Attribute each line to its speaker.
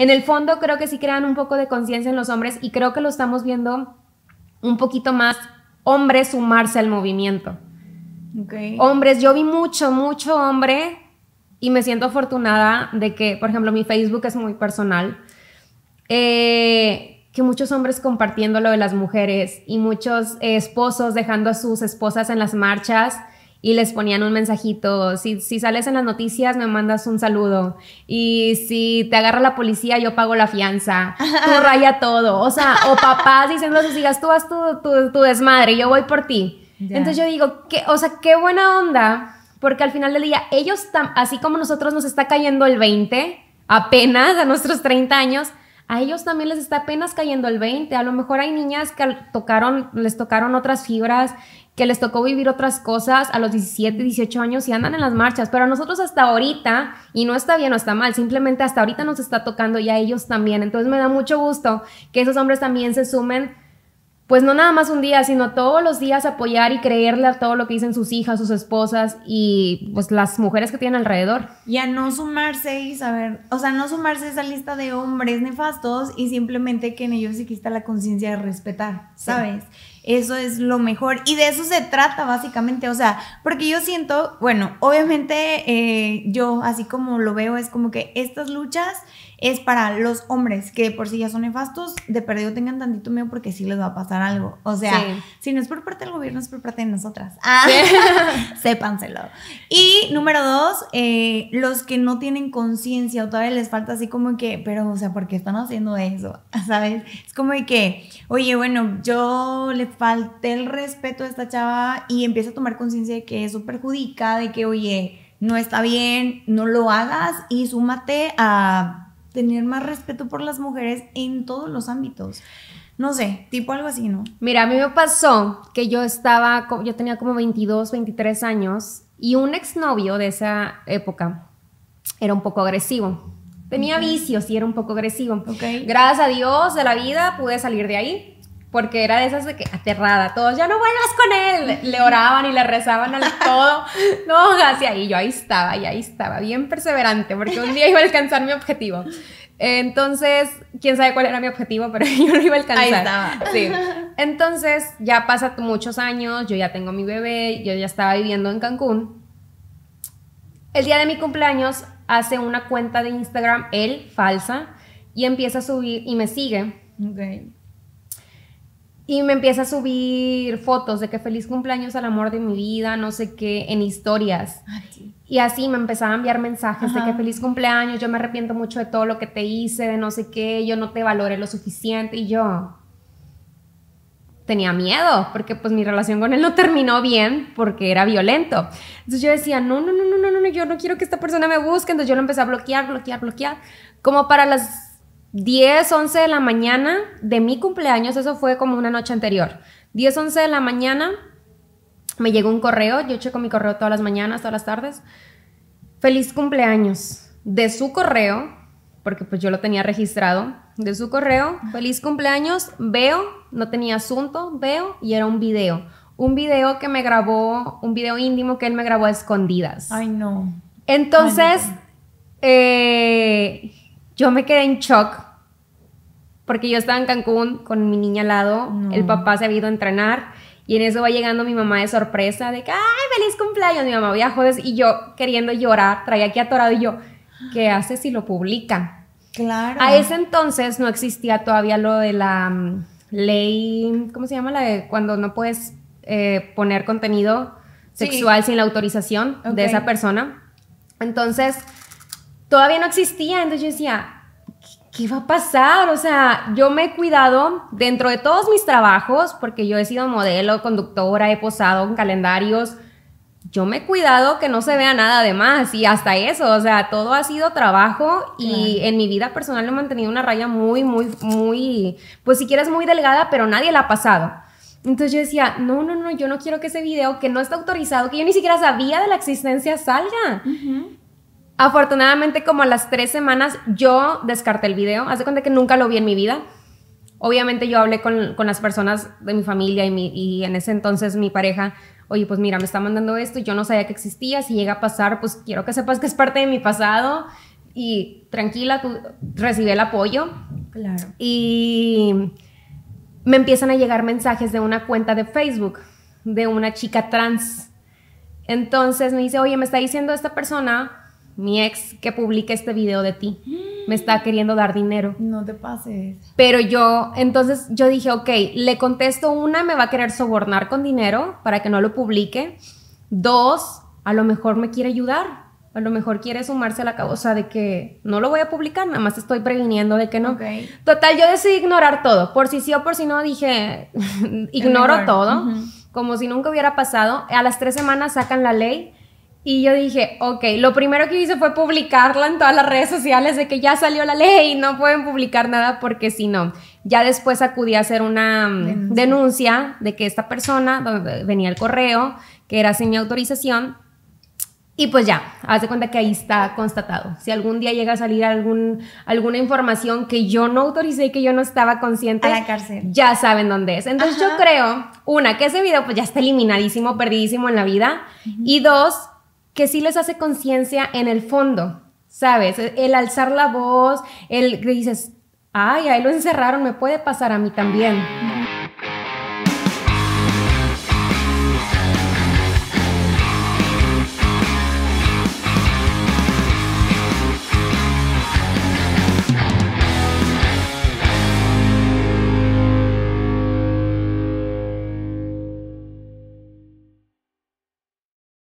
Speaker 1: en el fondo creo que sí crean un poco de conciencia en los hombres y creo que lo estamos viendo un poquito más hombres sumarse al movimiento. Hombres, yo vi mucho, mucho hombre y me siento afortunada de que, por ejemplo, mi Facebook es muy personal, eh, que muchos hombres compartiendo lo de las mujeres y muchos esposos dejando a sus esposas en las marchas y les ponían un mensajito, si, sales en las noticias me mandas un saludo y si te agarra la policía yo pago la fianza, tú raya todo, o sea, o papás diciendo a sus tú haz tu, desmadre, yo voy por ti. Entonces yo digo, que o sea, qué buena onda, porque al final del día ellos, así como nosotros nos está cayendo el 20, apenas a nuestros 30 años, a ellos también les está apenas cayendo el 20. A lo mejor hay niñas que tocaron, les tocaron otras fibras, que les tocó vivir otras cosas a los 17, 18 años y andan en las marchas. Pero a nosotros hasta ahorita, y no está bien o está mal, simplemente hasta ahorita nos está tocando y a ellos también. Entonces me da mucho gusto que esos hombres también se sumen pues no nada más un día, sino todos los días apoyar y creerle a todo lo que dicen sus hijas, sus esposas y pues las mujeres que tienen alrededor.
Speaker 2: Y a no sumarse y saber, o sea, no sumarse a esa lista de hombres nefastos y simplemente que en ellos exista la conciencia de respetar, ¿sabes? Eso es lo mejor. Y de eso se trata básicamente. O sea, porque yo siento, bueno, obviamente eh, yo así como lo veo es como que estas luchas es para los hombres que por si ya son nefastos, de perdido tengan tantito miedo porque sí les va a pasar algo. O sea, si no es por parte del gobierno, es por parte de nosotras. Ah, sépanselo. Y número dos, eh, los que no tienen conciencia o todavía les falta así como que, pero o sea, ¿por qué están haciendo eso? ¿Sabes? Es como que, oye, bueno, yo le falté el respeto de esta chava y empieza a tomar conciencia de que eso perjudica, de que, oye, no está bien, no lo hagas y súmate a tener más respeto por las mujeres en todos los ámbitos. No sé, tipo algo así, ¿no? Mira, a mí me
Speaker 1: pasó que yo estaba, yo tenía como 22, 23 años y un exnovio de esa época era un poco agresivo. Tenía vicios y era un poco agresivo. Okay. Gracias a Dios de la vida pude salir de ahí porque era de esas de que aterrada, todos, ya no vuelvas con él, le oraban y le rezaban al todo, no, hacia ahí, yo ahí estaba, y ahí estaba, bien perseverante, porque un día iba a alcanzar mi objetivo. Entonces, quién sabe cuál era mi objetivo, pero yo lo iba a alcanzar. Ahí estaba. Sí. Entonces, ya pasan muchos años, yo ya tengo mi bebé, yo ya estaba viviendo en Cancún. El día de mi cumpleaños hace una cuenta de Instagram, él, falsa, y empieza a subir y me sigue. Okay. Y me empieza a subir fotos de que feliz cumpleaños al amor de mi vida, no sé qué, en historias. Y así me empezaba a enviar mensajes de que feliz cumpleaños, yo me arrepiento mucho de todo lo que te hice, de no sé qué, yo no te valoré lo suficiente. Y yo tenía miedo, porque pues mi relación con él no terminó bien porque era violento. Entonces yo decía, no, no, no, no, no, no, yo no quiero que esta persona me busque. Entonces yo lo empecé a bloquear, bloquear, bloquear. Como para las 10, 11 de la mañana de mi cumpleaños, eso fue como una noche anterior. 10, 11 de la mañana me llegó un correo, yo checo mi correo todas las mañanas, todas las tardes. Feliz cumpleaños de su correo, porque pues yo lo tenía registrado, de su correo, feliz cumpleaños, veo, no tenía asunto, veo y era un video. Un video que me grabó, un video íntimo que él me grabó a escondidas. Ay, no. Entonces, Eh, yo me quedé en shock porque yo estaba en Cancún con mi niña al lado, el papá se había ido a entrenar y en eso va llegando mi mamá de sorpresa de que, ay, feliz cumpleaños, mi mamá joder y yo queriendo llorar, traía aquí atorado y yo, ¿qué hace si lo publican?
Speaker 2: Claro. A ese
Speaker 1: entonces no existía todavía lo de la mm, ley, ¿cómo se llama? La de cuando no puedes eh, poner contenido sexual sin la autorización de esa persona. Entonces, todavía no existía, entonces yo decía, ¿qué, va a pasar? O sea, yo me he cuidado dentro de todos mis trabajos, porque yo he sido modelo, conductora, he posado en calendarios, yo me he cuidado que no se vea nada de más y hasta eso, o sea, todo ha sido trabajo y en mi vida personal he mantenido una raya muy, muy, muy, pues si quieres muy delgada, pero nadie la ha pasado. Entonces yo decía, no, no, no, yo no quiero que ese video que no está autorizado, que yo ni siquiera sabía de la existencia, salga. Afortunadamente, como a las tres semanas, yo descarté el video. Haz de cuenta que nunca lo vi en mi vida. Obviamente, yo hablé con, con las personas de mi familia y, y, en ese entonces mi pareja. Oye, pues mira, me está mandando esto y yo no sabía que existía. Si llega a pasar, pues quiero que sepas que es parte de mi pasado. Y tranquila, tú recibí el apoyo. Claro. Y me empiezan a llegar mensajes de una cuenta de Facebook de una chica trans. Entonces me dice, oye, me está diciendo esta persona mi ex que publica este video de ti me está queriendo dar dinero. No te pases. Pero yo, entonces yo dije, ok, le contesto una, me va a querer sobornar con dinero para que no lo publique. Dos, a lo mejor me quiere ayudar. A lo mejor quiere sumarse a la causa de que no lo voy a publicar, nada más estoy previniendo de que no. Total, yo decidí ignorar todo. Por si sí o por si no, dije, ignoro todo, como si nunca hubiera pasado. A las tres semanas sacan la ley y yo dije, ok, lo primero que hice fue publicarla en todas las redes sociales de que ya salió la ley y no pueden publicar nada porque si no, ya después acudí a hacer una mm, denuncia, de que esta persona, venía el correo, que era sin mi autorización, y pues ya, haz de cuenta que ahí está constatado. Si algún día llega a salir algún, alguna información que yo no autoricé y que yo no estaba consciente, a la cárcel. ya saben dónde es. Entonces yo creo, una, que ese video pues ya está eliminadísimo, perdidísimo en la vida. Y dos, que sí les hace conciencia en el fondo, ¿sabes? E-, el alzar la voz, el que dices, ay, ahí lo encerraron, me puede pasar a mí también.